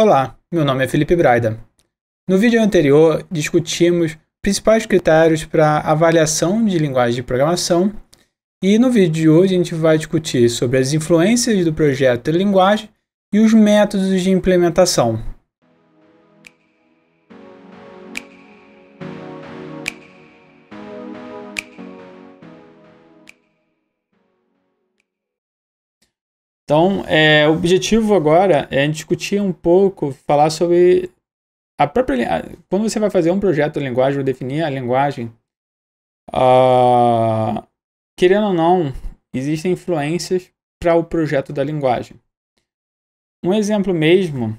Olá, meu nome é Felipe Braida. No vídeo anterior, discutimos principais critérios para avaliação de linguagem de programação e no vídeo de hoje a gente vai discutir sobre as influências do projeto de linguagem e os métodos de implementação. Então, é, o objetivo agora é discutir um pouco, falar sobre a própria. Quando você vai fazer um projeto de linguagem ou definir a linguagem, uh, querendo ou não, existem influências para o projeto da linguagem. Um exemplo mesmo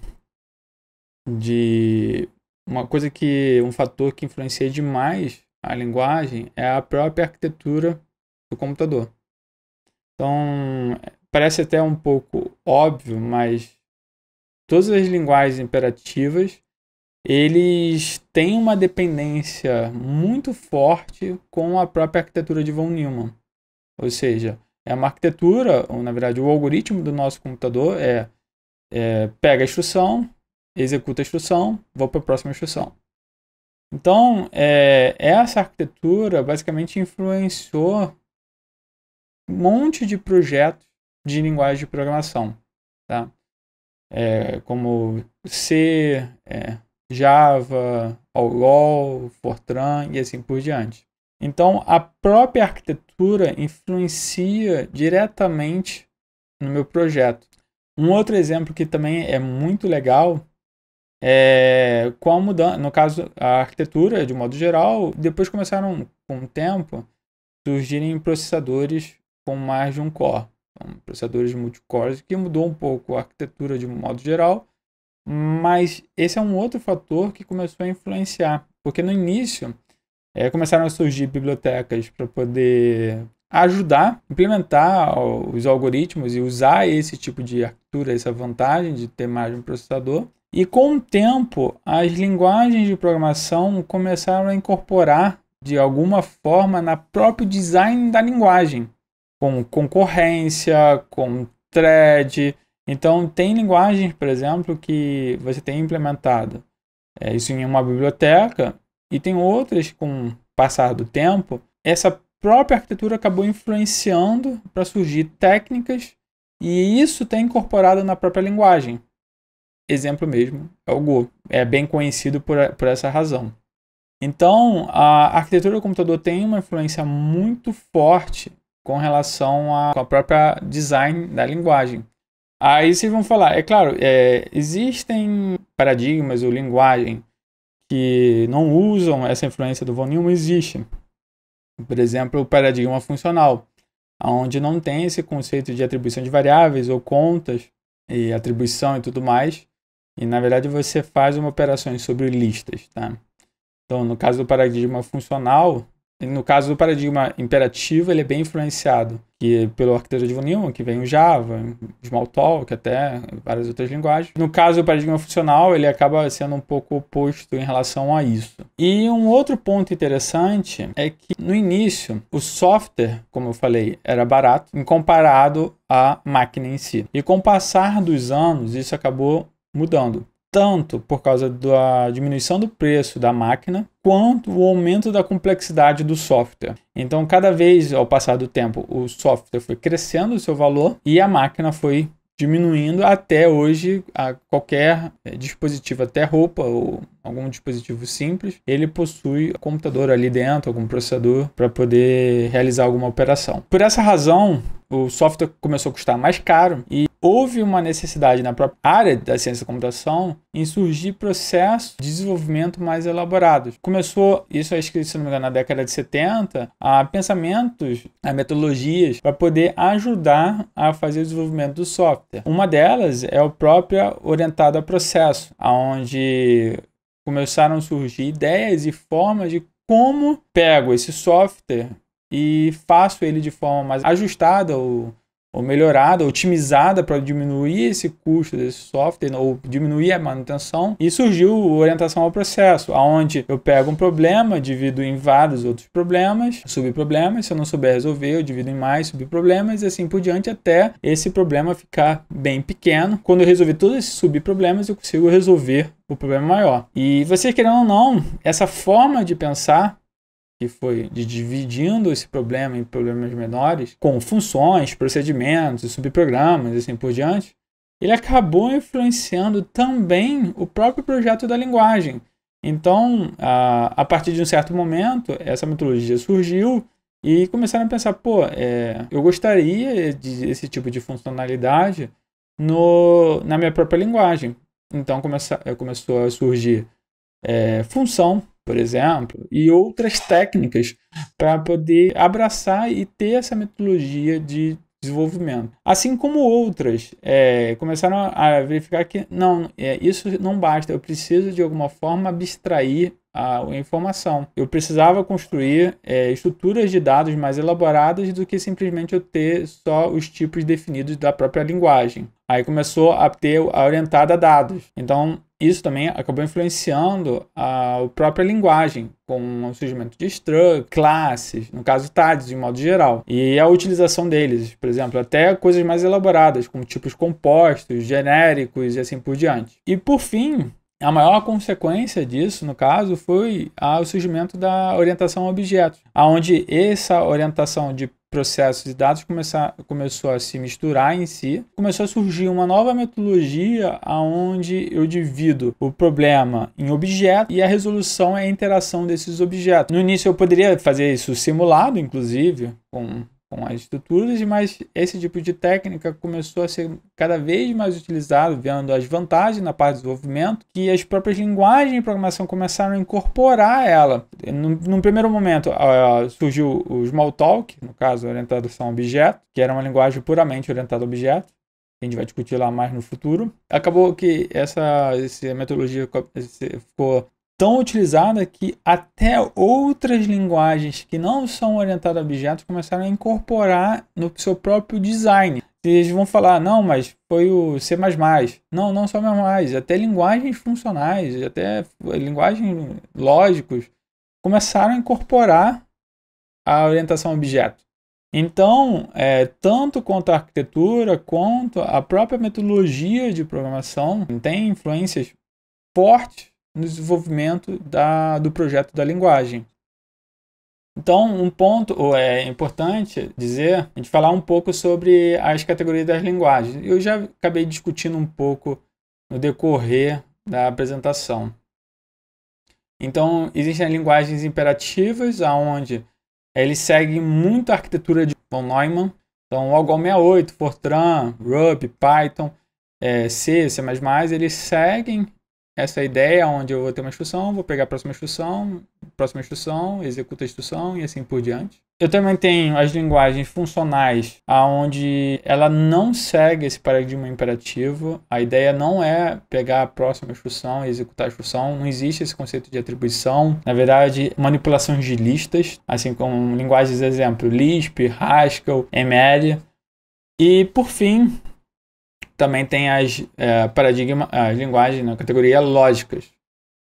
de uma coisa que. um fator que influencia demais a linguagem é a própria arquitetura do computador. Então, parece até um pouco óbvio, mas todas as linguagens imperativas eles têm uma dependência muito forte com a própria arquitetura de von Neumann. Ou seja, é uma arquitetura, ou na verdade o algoritmo do nosso computador é, é pega a instrução, executa a instrução, vou para a próxima instrução. Então, é, essa arquitetura basicamente influenciou um monte de projetos de linguagem de programação, tá? É, como C, é, Java, AllLol, Fortran e assim por diante. Então, a própria arquitetura influencia diretamente no meu projeto. Um outro exemplo que também é muito legal é com a mudança, no caso, a arquitetura de modo geral, depois começaram com o tempo surgirem processadores com mais de um core. Então, processadores multicores, que mudou um pouco a arquitetura de modo geral, mas esse é um outro fator que começou a influenciar, porque no início é, começaram a surgir bibliotecas para poder ajudar, implementar os algoritmos e usar esse tipo de arquitetura, essa vantagem de ter mais um processador. E com o tempo, as linguagens de programação começaram a incorporar de alguma forma na próprio design da linguagem com concorrência, com thread. Então, tem linguagens, por exemplo, que você tem implementado é, isso em uma biblioteca e tem outras com o passar do tempo. Essa própria arquitetura acabou influenciando para surgir técnicas e isso está tá incorporado na própria linguagem. Exemplo mesmo é o Go. É bem conhecido por, por essa razão. Então, a arquitetura do computador tem uma influência muito forte com relação à própria design da linguagem. Aí vocês vão falar, é claro, é, existem paradigmas ou linguagem que não usam essa influência do von Neumann, existe. Por exemplo, o paradigma funcional, onde não tem esse conceito de atribuição de variáveis ou contas e atribuição e tudo mais. E na verdade você faz uma operação sobre listas, tá? Então, no caso do paradigma funcional, no caso do paradigma imperativo, ele é bem influenciado pelo arquitetura de von Neumann, que vem o Java, Smalltalk, até várias outras linguagens. No caso do paradigma funcional, ele acaba sendo um pouco oposto em relação a isso. E um outro ponto interessante é que, no início, o software, como eu falei, era barato em comparado à máquina em si. E com o passar dos anos, isso acabou mudando tanto por causa da diminuição do preço da máquina, quanto o aumento da complexidade do software. Então, cada vez ao passar do tempo, o software foi crescendo o seu valor e a máquina foi diminuindo até hoje a qualquer eh, dispositivo, até roupa ou algum dispositivo simples, ele possui um computador ali dentro, algum processador, para poder realizar alguma operação. Por essa razão, o software começou a custar mais caro e houve uma necessidade na própria área da ciência da computação em surgir processos de desenvolvimento mais elaborados. Começou, isso é escrito, se não me engano, na década de 70, a pensamentos, a metodologias para poder ajudar a fazer o desenvolvimento do software. Uma delas é o próprio orientado a processo, onde começaram a surgir ideias e formas de como pego esse software e faço ele de forma mais ajustada ou ou melhorada, otimizada para diminuir esse custo desse software ou diminuir a manutenção. E surgiu a orientação ao processo, aonde eu pego um problema, divido em vários outros problemas, subproblemas, se eu não souber resolver, eu divido em mais subproblemas e assim por diante até esse problema ficar bem pequeno. Quando eu resolver todos esses subproblemas, eu consigo resolver o problema maior. E você querendo ou não, essa forma de pensar que foi de dividindo esse problema em problemas menores, com funções, procedimentos e subprogramas e assim por diante, ele acabou influenciando também o próprio projeto da linguagem. Então, a, a partir de um certo momento, essa metodologia surgiu e começaram a pensar: pô, é, eu gostaria desse de tipo de funcionalidade no, na minha própria linguagem. Então, começa, começou a surgir é, função, por exemplo, e outras técnicas para poder abraçar e ter essa metodologia de desenvolvimento. Assim como outras, é, começaram a verificar que não, é, isso não basta, eu preciso de alguma forma abstrair a, informação. Eu precisava construir é, estruturas de dados mais elaboradas do que simplesmente eu ter só os tipos definidos da própria linguagem. Aí começou a ter a orientada a dados. Então, isso também acabou influenciando a, própria linguagem, com o surgimento de string, classes, no caso TADs de modo geral, e a utilização deles, por exemplo, até coisas mais elaboradas, como tipos compostos, genéricos e assim por diante. E por fim, a maior consequência disso, no caso, foi o surgimento da orientação a objetos, aonde essa orientação de processo de dados começar, começou a se misturar em si, começou a surgir uma nova metodologia aonde eu divido o problema em objetos e a resolução é a interação desses objetos. No início eu poderia fazer isso simulado, inclusive, com com as estruturas, mas esse tipo de técnica começou a ser cada vez mais utilizado, vendo as vantagens na parte do desenvolvimento, que as próprias linguagens de programação começaram a incorporar ela. Num, primeiro momento uh, surgiu o Smalltalk, no caso, orientação a objeto, que era uma linguagem puramente orientada a objeto, a gente vai discutir lá mais no futuro. Acabou que essa, essa metodologia ficou tão utilizada que até outras linguagens que não são orientadas a objetos começaram a incorporar no seu próprio design. Eles vão falar, não, mas foi o C++. Não, não só mais, até linguagens funcionais, até linguagens lógicos começaram a incorporar a orientação a objeto. Então, é, tanto quanto a arquitetura, quanto a própria metodologia de programação tem influências fortes no desenvolvimento da, do projeto da linguagem. Então, um ponto é importante dizer, a gente falar um pouco sobre as categorias das linguagens. Eu já acabei discutindo um pouco no decorrer da apresentação. Então, existem as linguagens imperativas, aonde eles seguem muito a arquitetura de von Neumann. Então, o ALGOL68, Fortran, Ruby, Python, é, C, C++, eles seguem essa ideia é onde eu vou ter uma instrução, vou pegar a próxima instrução, próxima instrução, executa a instrução e assim por diante. Eu também tenho as linguagens funcionais, aonde ela não segue esse paradigma imperativo. A ideia não é pegar a próxima instrução e executar a instrução. Não existe esse conceito de atribuição. Na verdade, manipulações de listas, assim como linguagens, exemplo, Lisp, Haskell, ML. E por fim, também tem as é, paradigma, as linguagens na né, categoria lógicas,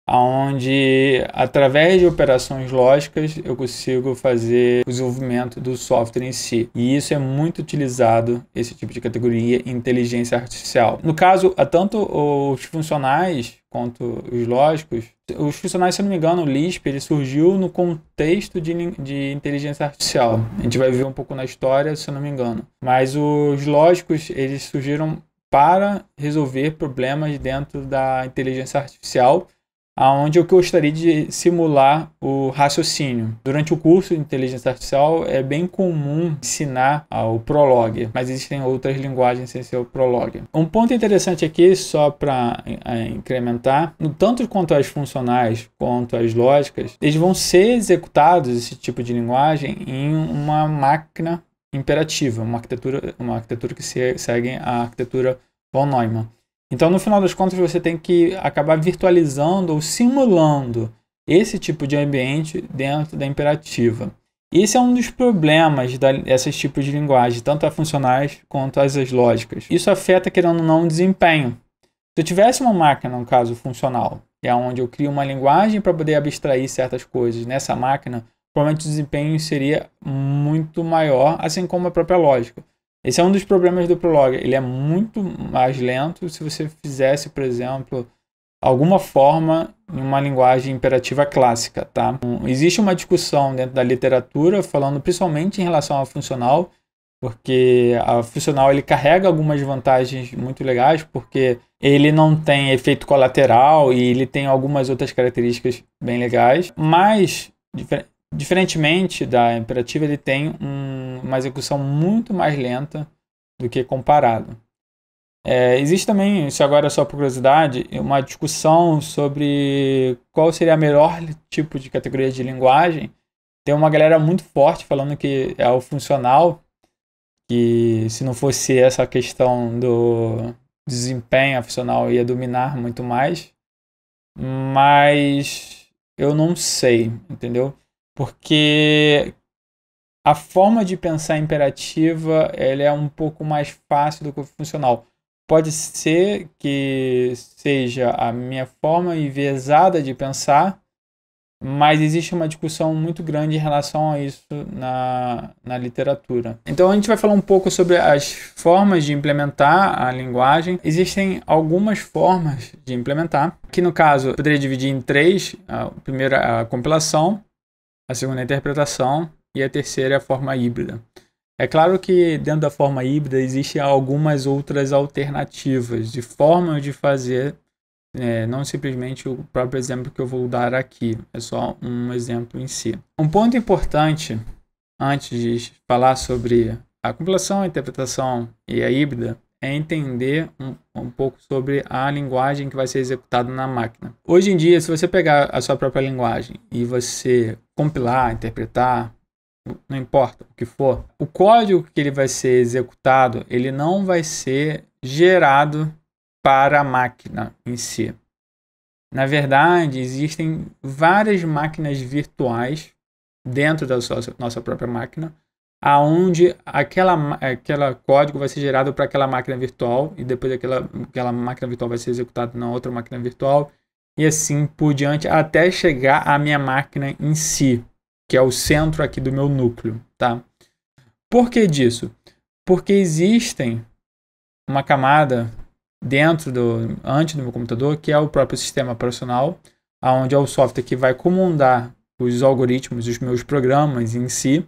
aonde através de operações lógicas eu consigo fazer o desenvolvimento do software em si. E isso é muito utilizado esse tipo de categoria inteligência artificial. No caso, tanto os funcionais quanto os lógicos, os funcionais, se não me engano, o Lisp ele surgiu no contexto de, de inteligência artificial. A gente vai ver um pouco na história, se não me engano. Mas os lógicos, eles surgiram para resolver problemas dentro da inteligência artificial, aonde eu gostaria de simular o raciocínio. Durante o curso de inteligência artificial é bem comum ensinar o Prolog, mas existem outras linguagens sem ser o Prolog. Um ponto interessante aqui, só para é, incrementar, no tanto quanto as funcionais quanto as lógicas, eles vão ser executados, esse tipo de linguagem, em uma máquina imperativa, uma arquitetura, uma arquitetura que segue a arquitetura von Neumann. Então, no final das contas, você tem que acabar virtualizando ou simulando esse tipo de ambiente dentro da imperativa. esse é um dos problemas desses tipos de linguagem, tanto as funcionais quanto as lógicas. Isso afeta, querendo ou não, o desempenho. Se eu tivesse uma máquina, no caso funcional, que é onde eu crio uma linguagem para poder abstrair certas coisas nessa máquina, provavelmente o desempenho seria muito maior, assim como a própria lógica. Esse é um dos problemas do Prolog. Ele é muito mais lento se você fizesse, por exemplo, alguma forma em uma linguagem imperativa clássica, tá? Existe uma discussão dentro da literatura falando principalmente em relação à funcional, porque a funcional ele carrega algumas vantagens muito legais, porque ele não tem efeito colateral e ele tem algumas outras características bem legais, mas Diferentemente da imperativa, ele tem um, uma execução muito mais lenta do que comparado. É, existe também, isso agora é só por curiosidade, uma discussão sobre qual seria a melhor tipo de categoria de linguagem. Tem uma galera muito forte falando que é o funcional, que se não fosse essa questão do desempenho, a funcional ia dominar muito mais. Mas eu não sei, entendeu? Porque a forma de pensar imperativa ela é um pouco mais fácil do que o funcional. Pode ser que seja a minha forma enviesada de pensar, mas existe uma discussão muito grande em relação a isso na, na literatura. Então a gente vai falar um pouco sobre as formas de implementar a linguagem. Existem algumas formas de implementar, que no caso poderia dividir em três: a primeira, a compilação, a segunda é a interpretação e a terceira é a forma híbrida. É claro que dentro da forma híbrida existem algumas outras alternativas de formas de fazer, né, não simplesmente o próprio exemplo que eu vou dar aqui, é só um exemplo em si. Um ponto importante antes de falar sobre a compilação, a interpretação e a híbrida é entender um, um pouco sobre a linguagem que vai ser executada na máquina. Hoje em dia, se você pegar a sua própria linguagem e você compilar, interpretar, não importa o que for, o código que ele vai ser executado, ele não vai ser gerado para a máquina em si. Na verdade, existem várias máquinas virtuais dentro da sua, nossa própria máquina aonde aquela, aquela código vai ser gerado para aquela máquina virtual e depois aquela, aquela máquina virtual vai ser executada na outra máquina virtual e assim por diante até chegar à minha máquina em si, que é o centro aqui do meu núcleo, tá? Por que disso? Porque existem uma camada dentro do antes do meu computador que é o próprio sistema operacional, aonde é o software que vai comandar os algoritmos, os meus programas em si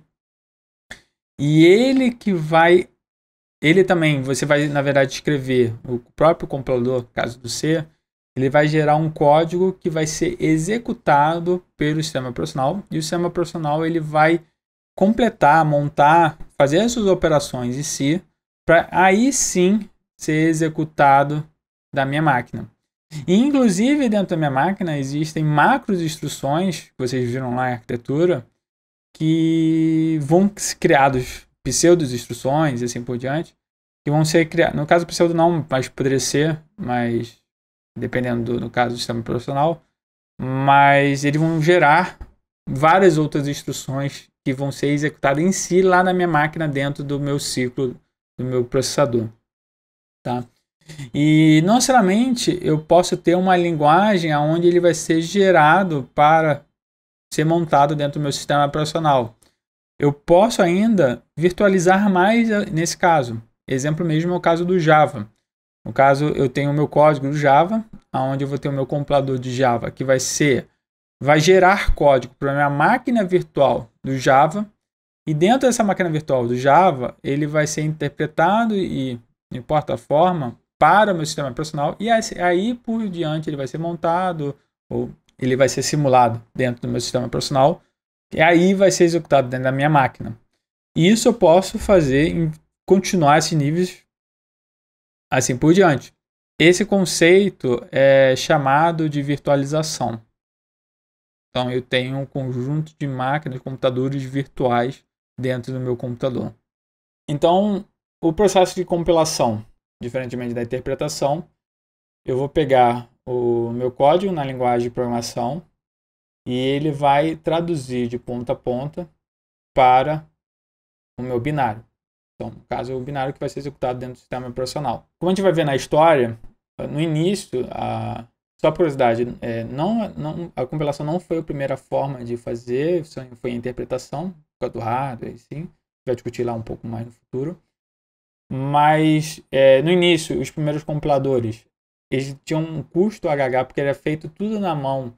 e ele que vai. Ele também, você vai, na verdade, escrever o próprio compilador, caso do C, ele vai gerar um código que vai ser executado pelo sistema profissional e o sistema profissional ele vai completar, montar, fazer as suas operações em si, para aí sim ser executado da minha máquina. E, inclusive, dentro da minha máquina existem macros instruções, que vocês viram lá em arquitetura, que vão ser criados pseudos instruções e assim por diante, que vão ser criados. No caso, pseudo não, mas poderia ser, mas dependendo do no caso do sistema profissional, mas eles vão gerar várias outras instruções que vão ser executadas em si lá na minha máquina dentro do meu ciclo do meu processador, tá? E não necessariamente eu posso ter uma linguagem aonde ele vai ser gerado para ser montado dentro do meu sistema operacional. Eu posso ainda virtualizar mais eh, nesse caso. Exemplo mesmo é o caso do Java. No caso, eu tenho o meu código do Java, onde eu vou ter o meu compilador de Java, que vai ser, vai gerar código para a minha máquina virtual do Java. E dentro dessa máquina virtual do Java, ele vai ser interpretado e, em plataforma, para o meu sistema operacional. E aí, por diante, ele vai ser montado ou ele vai ser simulado dentro do meu sistema operacional e aí vai ser executado dentro da minha máquina. E isso eu posso fazer em continuar esses níveis assim por diante. Esse conceito é chamado de virtualização. Então eu tenho um conjunto de máquinas, computadores virtuais dentro do meu computador. Então, o processo de compilação, diferentemente da interpretação, eu vou pegar o meu código na linguagem de programação e ele vai traduzir de ponta a ponta para o meu binário. Então, no caso, o binário que vai ser executado dentro do sistema operacional. Como a gente vai ver na história, no início, a... só curiosidade, é, não, não, a compilação não foi a primeira forma de fazer, foi a interpretação, por causa do hardware, sim. Vai discutir lá um pouco mais no futuro. Mas é, no início, os primeiros compiladores ele tinha um custo HH, porque era feito tudo na mão.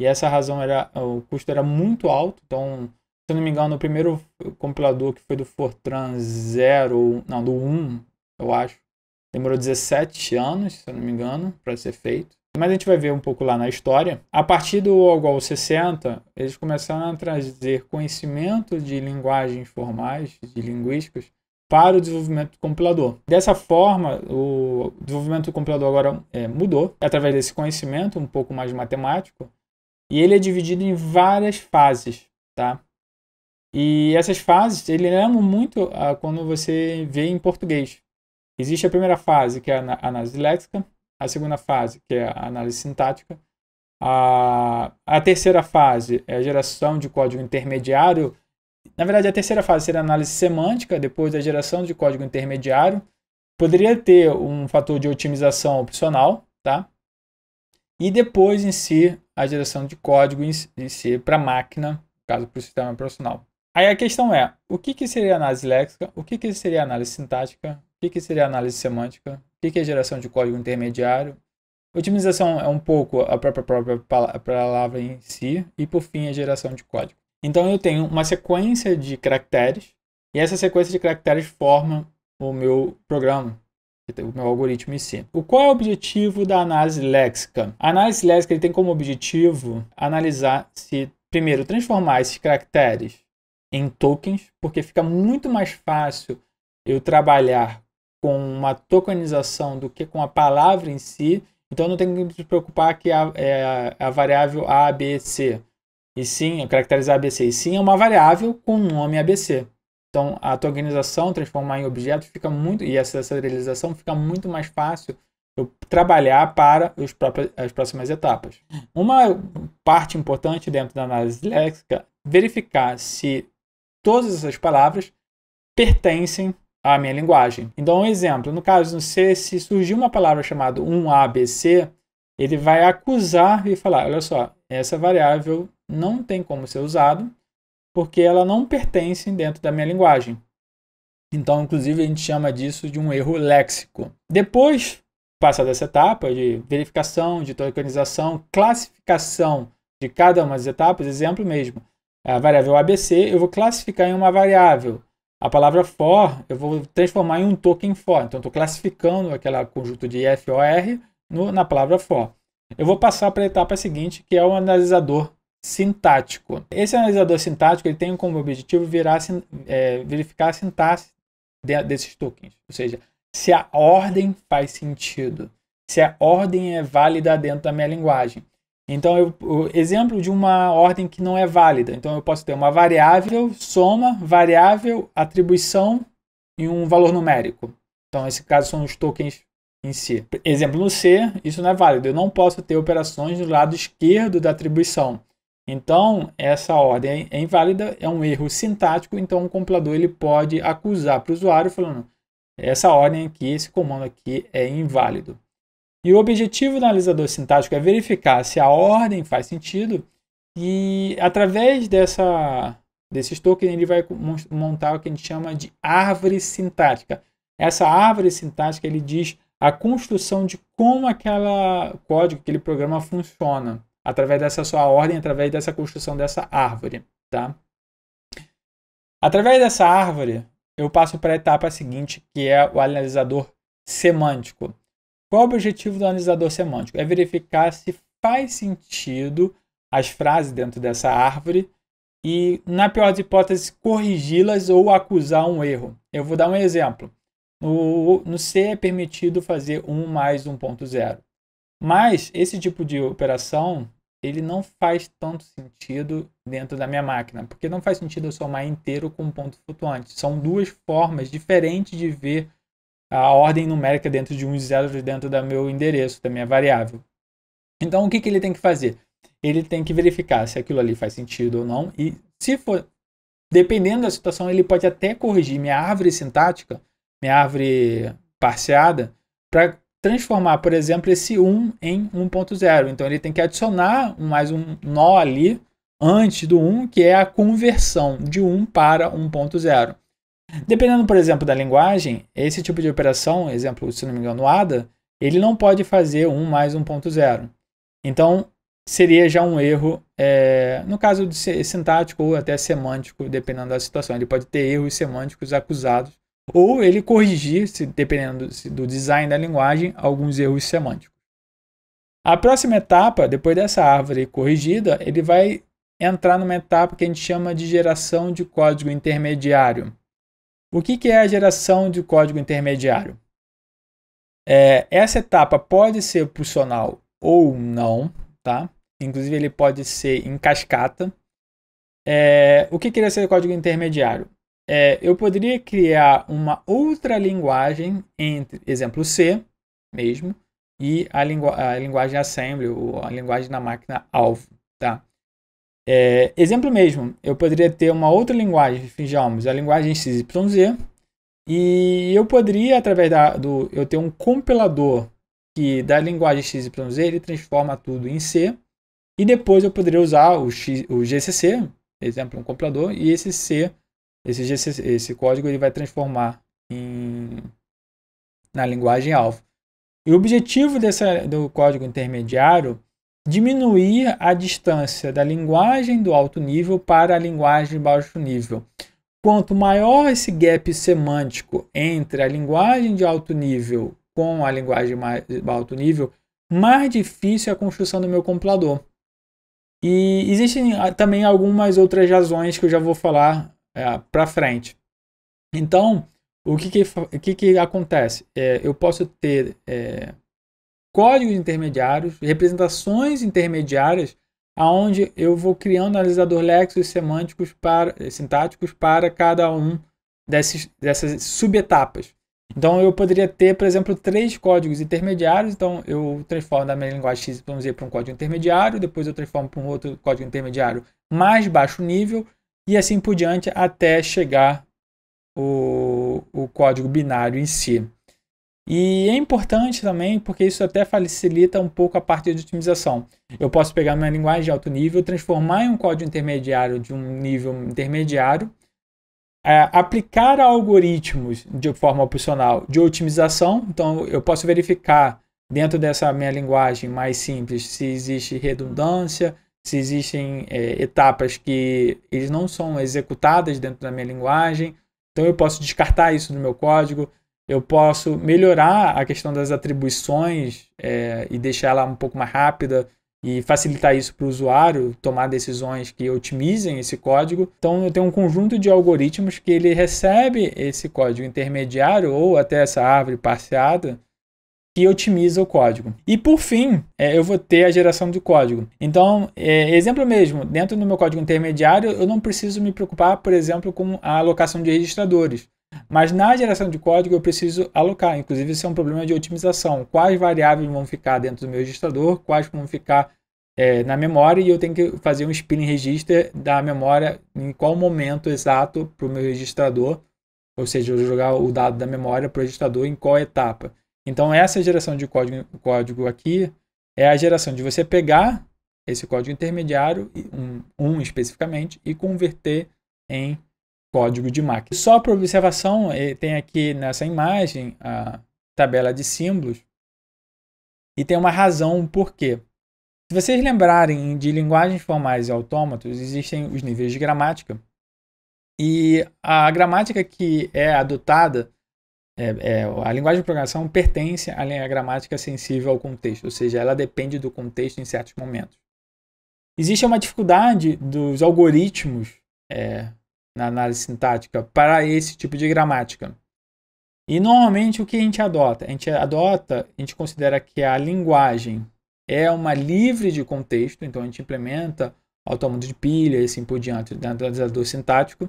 E essa razão era. O custo era muito alto. Então, se eu não me engano, o primeiro compilador que foi do Fortran 0, não, do 1, eu acho. Demorou 17 anos, se eu não me engano, para ser feito. Mas a gente vai ver um pouco lá na história. A partir do Algol 60, eles começaram a trazer conhecimento de linguagens formais, de linguísticas, para o desenvolvimento do compilador. Dessa forma, o desenvolvimento do compilador agora é, mudou, através desse conhecimento um pouco mais matemático, e ele é dividido em várias fases, tá? E essas fases, ele lembra muito ah, quando você vê em português. Existe a primeira fase, que é a análise léxica, a segunda fase, que é a análise sintática, a, a terceira fase é a geração de código intermediário, na verdade, a terceira fase seria a análise semântica, depois da geração de código intermediário. Poderia ter um fator de otimização opcional, tá? E depois, em si, a geração de código em, si para a máquina, no caso, para o sistema profissional. Aí a questão é, o que, que seria análise léxica? O que, que seria análise sintática? O que, que seria análise semântica? O que, é geração de código intermediário? Otimização é um pouco a própria, própria palavra em si. E, por fim, a geração de código. Então eu tenho uma sequência de caracteres e essa sequência de caracteres forma o meu programa, o meu algoritmo em si. O qual é o objetivo da análise léxica? A análise léxica ele tem como objetivo analisar se, primeiro, transformar esses caracteres em tokens, porque fica muito mais fácil eu trabalhar com uma tokenização do que com a palavra em si. Então não tem que se preocupar que é a, é, a variável A, B, C e sim, caracterizar ABC, e sim é uma variável com nome ABC. Então, a tokenização, transformar em objeto, fica muito, e essa serialização fica muito mais fácil eu trabalhar para próprios, as próximas etapas. Uma parte importante dentro da análise léxica, verificar se todas essas palavras pertencem à minha linguagem. Então, um exemplo, no caso no C, se surgir uma palavra chamada 1ABC, ele vai acusar e falar: olha só, essa variável não tem como ser usada porque ela não pertence dentro da minha linguagem. Então, inclusive, a gente chama disso de um erro léxico. Depois, passada essa etapa de verificação, de tokenização, classificação de cada uma das etapas, exemplo mesmo, a variável ABC eu vou classificar em uma variável. A palavra for eu vou transformar em um token for. Então, estou classificando aquele conjunto de FOR no, na palavra for. Eu vou passar para a etapa seguinte, que é o analisador sintático. Esse analisador sintático ele tem como objetivo virar, é, verificar a sintaxe de, desses tokens, ou seja, se a ordem faz sentido, se a ordem é válida dentro da minha linguagem. Então, eu, o exemplo de uma ordem que não é válida. Então, eu posso ter uma variável, soma, variável, atribuição e um valor numérico. Então, nesse caso, são os tokens em si. Exemplo, no C, isso não é válido. Eu não posso ter operações do lado esquerdo da atribuição. Então, essa ordem é inválida, é um erro sintático, então o compilador ele pode acusar para o usuário falando essa ordem aqui, esse comando aqui é inválido. E o objetivo do analisador sintático é verificar se a ordem faz sentido e através dessa, desses tokens ele vai montar o que a gente chama de árvore sintática. Essa árvore sintática ele diz a construção de como aquele código, aquele programa funciona através dessa sua ordem, através dessa construção dessa árvore, tá? Através dessa árvore, eu passo para a etapa seguinte, que é o analisador semântico. Qual é o objetivo do analisador semântico? É verificar se faz sentido as frases dentro dessa árvore e, na pior das hipóteses, corrigi-las ou acusar um erro. Eu vou dar um exemplo. No, no C é permitido fazer 1 mais 1.0. Mas esse tipo de operação ele não faz tanto sentido dentro da minha máquina, porque não faz sentido eu somar inteiro com um ponto flutuante. São duas formas diferentes de ver a ordem numérica dentro de uns zeros dentro do meu endereço, da minha variável. Então, o que, que ele tem que fazer? Ele tem que verificar se aquilo ali faz sentido ou não, e se for, dependendo da situação, ele pode até corrigir minha árvore sintática minha árvore parseada, para transformar, por exemplo, esse 1 em 1.0. Então ele tem que adicionar mais um nó ali antes do 1, que é a conversão de 1 para 1.0. Dependendo, por exemplo, da linguagem, esse tipo de operação, exemplo, se não me engano, ADA, ele não pode fazer 1 mais 1.0. Então, seria já um erro, é, no caso de sintático ou até semântico, dependendo da situação. Ele pode ter erros semânticos acusados ou ele corrigir, se, dependendo do design da linguagem, alguns erros semânticos. A próxima etapa, depois dessa árvore corrigida, ele vai entrar numa etapa que a gente chama de geração de código intermediário. O que, que é a geração de código intermediário? É, essa etapa pode ser opcional ou não, tá? Inclusive ele pode ser em cascata. É, o que, queria é ser código intermediário? é, eu poderia criar uma outra linguagem entre exemplo C mesmo e a, lingu a linguagem assembly ou a linguagem da máquina alvo, tá? É, exemplo mesmo, eu poderia ter uma outra linguagem, fingamos, a linguagem XYZ, e eu poderia, através da, do, eu ter um compilador que da linguagem XYZ, ele transforma tudo em C, e depois eu poderia usar o, X, o GCC, exemplo, um compilador, e esse C esse, esse, esse código ele vai transformar em, na linguagem alfa. E o objetivo dessa, do código intermediário diminuir a distância da linguagem do alto nível para a linguagem de baixo nível. Quanto maior esse gap semântico entre a linguagem de alto nível com a linguagem de alto nível, mais difícil é a construção do meu compilador. E existem ah, também algumas outras razões que eu já vou falar é, para frente. Então, o que, que, o que, que acontece? É, eu posso ter é, códigos intermediários, representações intermediárias, aonde eu vou criando analisador léxicos semânticos para, eh, sintáticos para cada um desses, dessas subetapas. Então, eu poderia ter, por exemplo, três códigos intermediários. Então, eu transformo da minha linguagem XYZ para um código intermediário, depois eu transformo para um outro código intermediário mais baixo nível, e assim por diante até chegar o, o código binário em si. E é importante também porque isso até facilita um pouco a parte de otimização. Eu posso pegar minha linguagem de alto nível, transformar em um código intermediário de um nível intermediário, é, aplicar algoritmos de forma opcional de otimização. Então, eu posso verificar dentro dessa minha linguagem mais simples se existe redundância, se existem é, etapas que eles não são executadas dentro da minha linguagem. Então eu posso descartar isso do meu código, eu posso melhorar a questão das atribuições é, e deixar ela um pouco mais rápida e facilitar isso para o usuário tomar decisões que otimizem esse código. Então eu tenho um conjunto de algoritmos que ele recebe esse código intermediário ou até essa árvore parseada que otimiza o código. E por fim, é, eu vou ter a geração do código. Então, é, exemplo mesmo, dentro do meu código intermediário, eu não preciso me preocupar, por exemplo, com a alocação de registradores. Mas na geração de código eu preciso alocar, inclusive isso é um problema de otimização. Quais variáveis vão ficar dentro do meu registrador, quais vão ficar é, na memória e eu tenho que fazer um spinning register da memória em qual momento exato para o meu registrador, ou seja, eu jogar o dado da memória para o registrador em qual etapa. Então, essa geração de código, código aqui é a geração de você pegar esse código intermediário, um, um especificamente, e converter em código de máquina. Só para observação, eh, tem aqui nessa imagem a tabela de símbolos e tem uma razão por quê. Se vocês lembrarem de linguagens formais e autômatos, existem os níveis de gramática. E a gramática que é adotada é, é, a linguagem de programação pertence à gramática sensível ao contexto, ou seja, ela depende do contexto em certos momentos. Existe uma dificuldade dos algoritmos é, na análise sintática para esse tipo de gramática. E normalmente o que a gente adota? A gente adota, a gente considera que a linguagem é uma livre de contexto, então a gente implementa autômato de pilha e assim por diante dentro do analisador sintático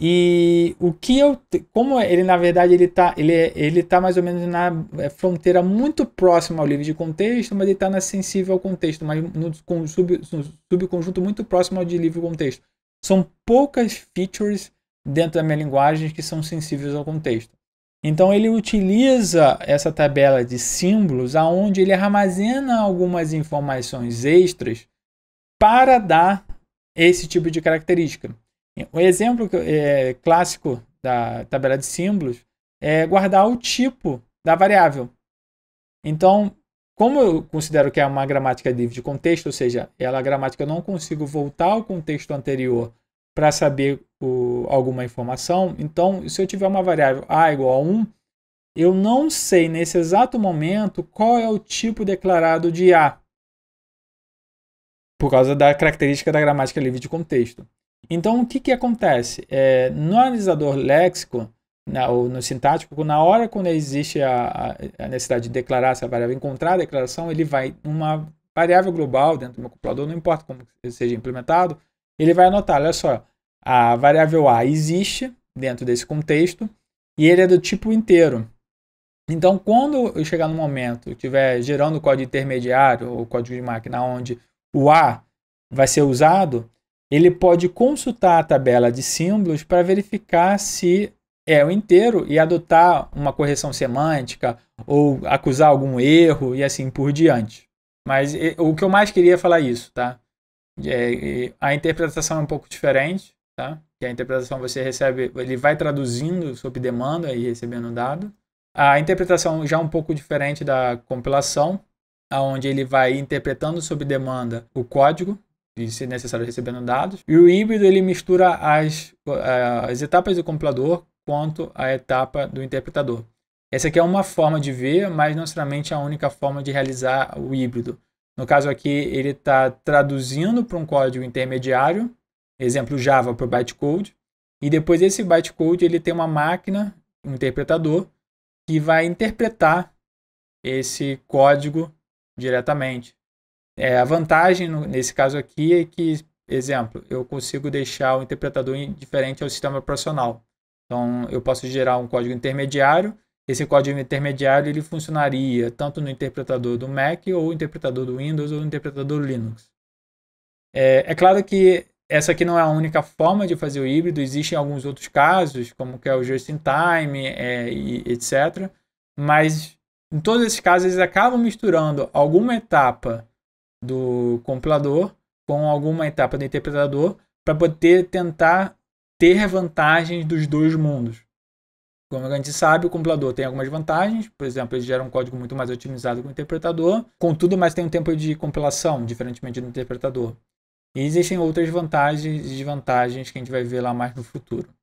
e o que eu, como é, ele na verdade ele está, ele é, ele tá mais ou menos na é, fronteira muito próxima ao livro de contexto, mas ele está na sensível ao contexto, mas no, sub, no subconjunto muito próximo ao de livro contexto. São poucas features dentro da minha linguagem que são sensíveis ao contexto. Então ele utiliza essa tabela de símbolos aonde ele armazena algumas informações extras para dar esse tipo de característica. Um exemplo é, clássico da tabela de símbolos é guardar o tipo da variável. Então, como eu considero que é uma gramática livre de contexto, ou seja, ela a gramática eu não consigo voltar ao contexto anterior para saber o, alguma informação, então se eu tiver uma variável a igual a 1, eu não sei nesse exato momento qual é o tipo declarado de a, por causa da característica da gramática livre de contexto. Então, o que, que acontece? É, no analisador léxico, na, ou no sintático, na hora quando existe a, a, necessidade de declarar essa variável, encontrar a declaração, ele vai uma variável global dentro do meu compilador, não importa como seja implementado, ele vai anotar, olha só, a variável A existe dentro desse contexto e ele é do tipo inteiro. Então, quando eu chegar no momento, estiver gerando código intermediário ou código de máquina onde o A vai ser usado, ele pode consultar a tabela de símbolos para verificar se é o inteiro e adotar uma correção semântica ou acusar algum erro e assim por diante. Mas o que eu mais queria é falar isso, tá? É, a interpretação é um pouco diferente, tá? Que a interpretação você recebe, ele vai traduzindo sob demanda e recebendo dado. A interpretação já é um pouco diferente da compilação, aonde ele vai interpretando sob demanda o código de ser necessário recebendo dados. E o híbrido ele mistura as, eh, as etapas do compilador quanto à etapa do interpretador. Essa aqui é uma forma de ver, mas não necessariamente é a única forma de realizar o híbrido. No caso aqui, ele está traduzindo para um código intermediário, exemplo Java para o bytecode, e depois esse bytecode ele tem uma máquina, um interpretador, que vai interpretar esse código diretamente. É, a vantagem no, nesse caso aqui é que, exemplo, eu consigo deixar o interpretador diferente ao sistema operacional. Então, eu posso gerar um código intermediário. Esse código intermediário ele funcionaria tanto no interpretador do Mac, ou interpretador do Windows, ou interpretador Linux. É, é claro que essa aqui não é a única forma de fazer o híbrido, existem alguns outros casos, como que é o just-in-time, é, etc. Mas em todos esses casos, eles acabam misturando alguma etapa do compilador com alguma etapa do interpretador para poder tentar ter vantagens dos dois mundos. Como a gente sabe, o compilador tem algumas vantagens, por exemplo, ele gera um código muito mais otimizado que o interpretador, contudo, mas tem um tempo de compilação, diferentemente do interpretador. E existem outras vantagens e desvantagens que a gente vai ver lá mais no futuro.